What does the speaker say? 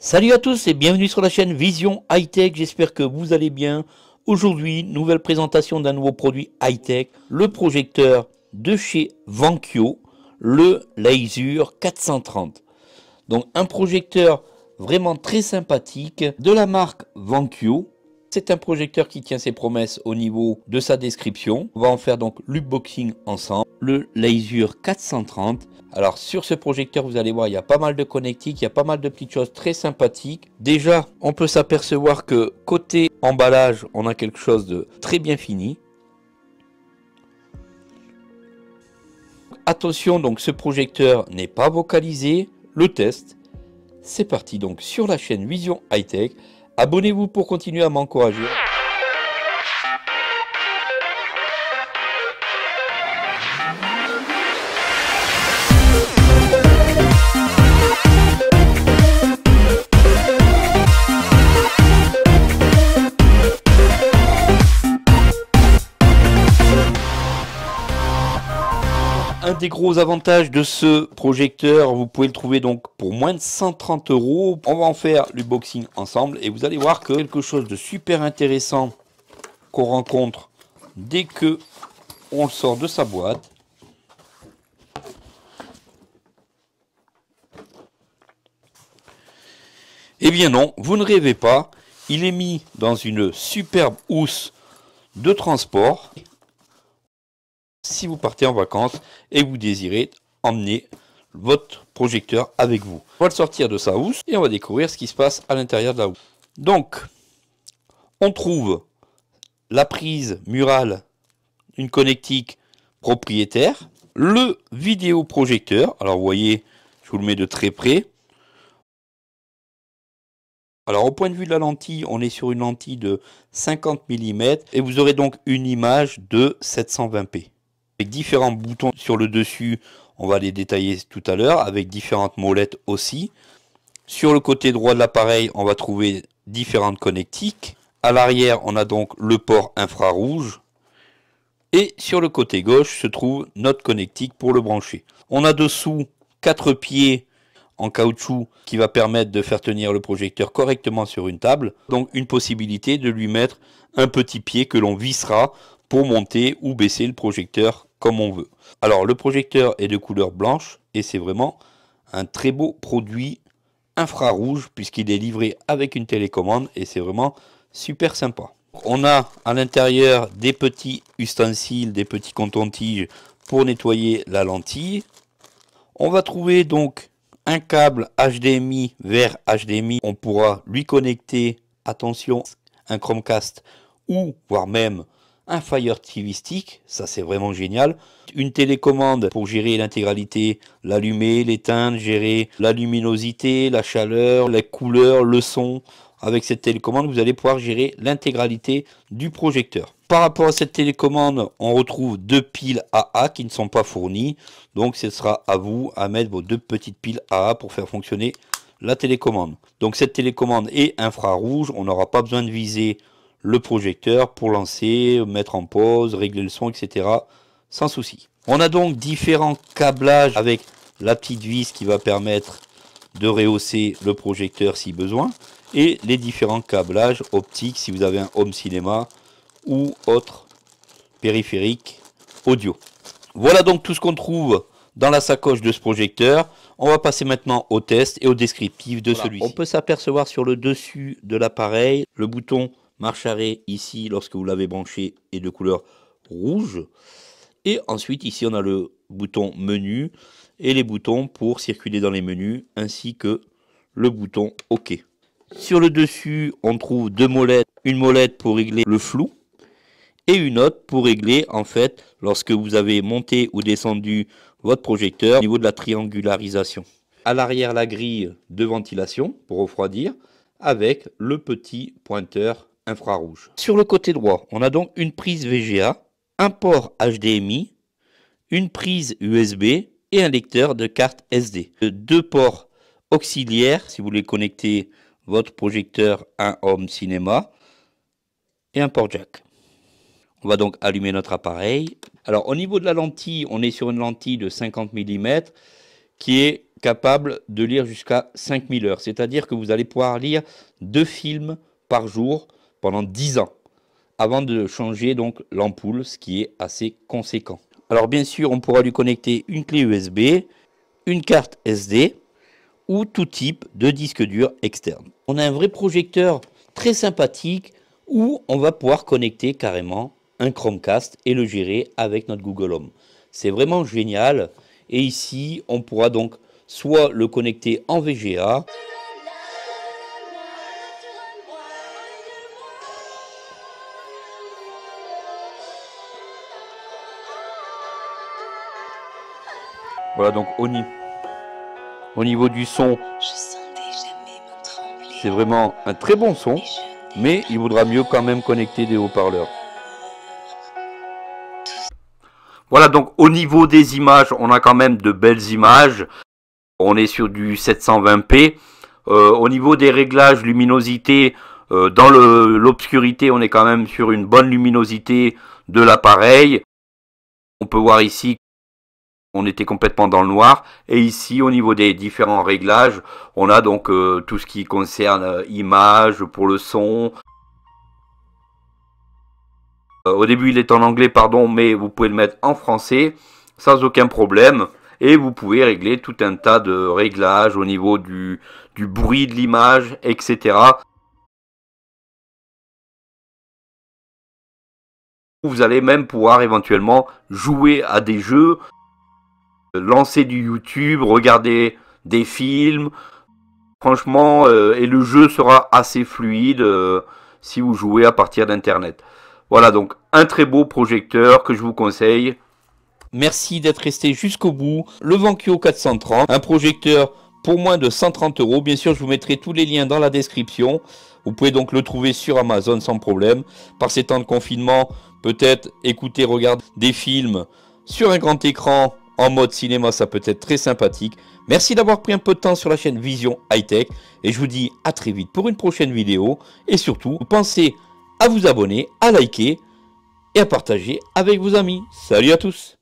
Salut à tous et bienvenue sur la chaîne Vision High Tech, j'espère que vous allez bien. Aujourd'hui, nouvelle présentation d'un nouveau produit high tech, le projecteur de chez Vankyo, le Laser 430. Donc un projecteur vraiment très sympathique de la marque Vankyo c'est un projecteur qui tient ses promesses au niveau de sa description. On va en faire donc l'upboxing ensemble, le Laser 430. Alors sur ce projecteur, vous allez voir, il y a pas mal de connectiques, il y a pas mal de petites choses très sympathiques. Déjà, on peut s'apercevoir que côté emballage, on a quelque chose de très bien fini. Attention, donc ce projecteur n'est pas vocalisé. Le test. C'est parti donc sur la chaîne Vision High Tech. Abonnez-vous pour continuer à m'encourager. un des gros avantages de ce projecteur, vous pouvez le trouver donc pour moins de 130 euros. On va en faire le boxing ensemble et vous allez voir que quelque chose de super intéressant qu'on rencontre dès que on le sort de sa boîte. Eh bien non, vous ne rêvez pas. Il est mis dans une superbe housse de transport si vous partez en vacances et vous désirez emmener votre projecteur avec vous. On va le sortir de sa housse et on va découvrir ce qui se passe à l'intérieur de la housse. Donc, on trouve la prise murale, une connectique propriétaire, le vidéoprojecteur, alors vous voyez, je vous le mets de très près. Alors au point de vue de la lentille, on est sur une lentille de 50 mm et vous aurez donc une image de 720p avec différents boutons sur le dessus, on va les détailler tout à l'heure, avec différentes molettes aussi. Sur le côté droit de l'appareil, on va trouver différentes connectiques. À l'arrière, on a donc le port infrarouge. Et sur le côté gauche se trouve notre connectique pour le brancher. On a dessous quatre pieds en caoutchouc qui va permettre de faire tenir le projecteur correctement sur une table. Donc une possibilité de lui mettre un petit pied que l'on vissera pour monter ou baisser le projecteur comme on veut. Alors le projecteur est de couleur blanche et c'est vraiment un très beau produit infrarouge puisqu'il est livré avec une télécommande et c'est vraiment super sympa. On a à l'intérieur des petits ustensiles, des petits contentiges pour nettoyer la lentille. On va trouver donc un câble HDMI vers HDMI. On pourra lui connecter, attention, un Chromecast ou voire même un Fire TV Stick, ça c'est vraiment génial, une télécommande pour gérer l'intégralité, l'allumer, l'éteindre, gérer la luminosité, la chaleur, les couleurs, le son. Avec cette télécommande, vous allez pouvoir gérer l'intégralité du projecteur. Par rapport à cette télécommande, on retrouve deux piles AA qui ne sont pas fournies. Donc ce sera à vous à mettre vos deux petites piles AA pour faire fonctionner la télécommande. Donc cette télécommande est infrarouge, on n'aura pas besoin de viser le projecteur pour lancer, mettre en pause, régler le son, etc. Sans souci. On a donc différents câblages avec la petite vis qui va permettre de rehausser le projecteur si besoin et les différents câblages optiques si vous avez un home cinéma ou autre périphérique audio. Voilà donc tout ce qu'on trouve dans la sacoche de ce projecteur. On va passer maintenant au test et au descriptif de celui-ci. On peut s'apercevoir sur le dessus de l'appareil le bouton Marche arrêt ici, lorsque vous l'avez branché, est de couleur rouge. Et ensuite, ici, on a le bouton menu et les boutons pour circuler dans les menus, ainsi que le bouton OK. Sur le dessus, on trouve deux molettes. Une molette pour régler le flou et une autre pour régler, en fait, lorsque vous avez monté ou descendu votre projecteur au niveau de la triangularisation. À l'arrière, la grille de ventilation pour refroidir avec le petit pointeur sur le côté droit, on a donc une prise VGA, un port HDMI, une prise USB et un lecteur de carte SD. Euh, deux ports auxiliaires si vous voulez connecter votre projecteur à un home cinéma et un port jack. On va donc allumer notre appareil. Alors au niveau de la lentille, on est sur une lentille de 50 mm qui est capable de lire jusqu'à 5000 heures. C'est-à-dire que vous allez pouvoir lire deux films par jour pendant 10 ans avant de changer donc l'ampoule, ce qui est assez conséquent. Alors bien sûr, on pourra lui connecter une clé USB, une carte SD ou tout type de disque dur externe. On a un vrai projecteur très sympathique où on va pouvoir connecter carrément un Chromecast et le gérer avec notre Google Home. C'est vraiment génial. Et ici, on pourra donc soit le connecter en VGA, Voilà donc au, au niveau du son, c'est vraiment un très bon son, mais il vaudra mieux quand même connecter des haut-parleurs. Voilà donc au niveau des images, on a quand même de belles images. On est sur du 720p. Euh, au niveau des réglages, luminosité, euh, dans l'obscurité, on est quand même sur une bonne luminosité de l'appareil. On peut voir ici on était complètement dans le noir. Et ici, au niveau des différents réglages, on a donc euh, tout ce qui concerne images, euh, image, pour le son. Euh, au début, il est en anglais, pardon, mais vous pouvez le mettre en français sans aucun problème. Et vous pouvez régler tout un tas de réglages au niveau du bruit de l'image, etc. Vous allez même pouvoir éventuellement jouer à des jeux lancer du YouTube, regarder des films. Franchement, euh, et le jeu sera assez fluide euh, si vous jouez à partir d'Internet. Voilà donc un très beau projecteur que je vous conseille. Merci d'être resté jusqu'au bout. Le Vankyo 430, un projecteur pour moins de 130 euros. Bien sûr, je vous mettrai tous les liens dans la description. Vous pouvez donc le trouver sur Amazon sans problème. Par ces temps de confinement, peut-être écouter, regarder des films sur un grand écran en mode cinéma, ça peut être très sympathique. Merci d'avoir pris un peu de temps sur la chaîne Vision High Tech et je vous dis à très vite pour une prochaine vidéo. Et surtout, pensez à vous abonner, à liker et à partager avec vos amis. Salut à tous